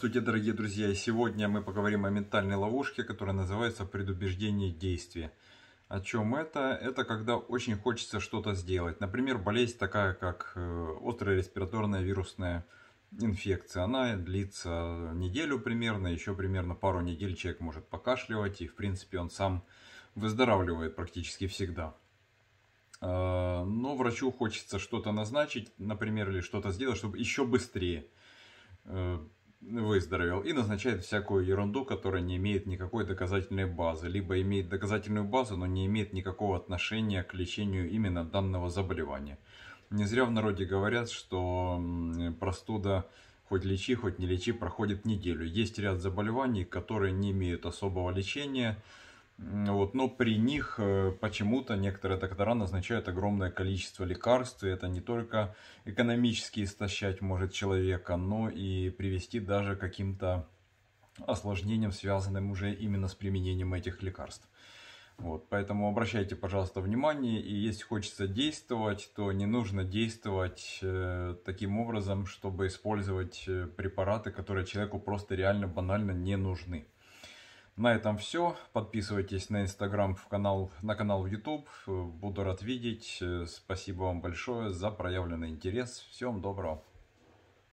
Здравствуйте, дорогие друзья! сегодня мы поговорим о ментальной ловушке, которая называется предубеждение действия. О чем это? Это когда очень хочется что-то сделать. Например, болезнь такая, как э, острая респираторная вирусная инфекция. Она длится неделю примерно, еще примерно пару недель человек может покашливать, и в принципе он сам выздоравливает практически всегда. Э, но врачу хочется что-то назначить, например, или что-то сделать, чтобы еще быстрее э, выздоровел и назначает всякую ерунду, которая не имеет никакой доказательной базы, либо имеет доказательную базу, но не имеет никакого отношения к лечению именно данного заболевания. Не зря в народе говорят, что простуда хоть лечи, хоть не лечи, проходит неделю. Есть ряд заболеваний, которые не имеют особого лечения, вот, но при них э, почему-то некоторые доктора назначают огромное количество лекарств, и это не только экономически истощать может человека, но и привести даже к каким-то осложнениям, связанным уже именно с применением этих лекарств. Вот, поэтому обращайте, пожалуйста, внимание, и если хочется действовать, то не нужно действовать э, таким образом, чтобы использовать э, препараты, которые человеку просто реально банально не нужны. На этом все. Подписывайтесь на Инстаграм, в канал, на канал в YouTube. Буду рад видеть. Э, спасибо вам большое за проявленный интерес. Всем доброго.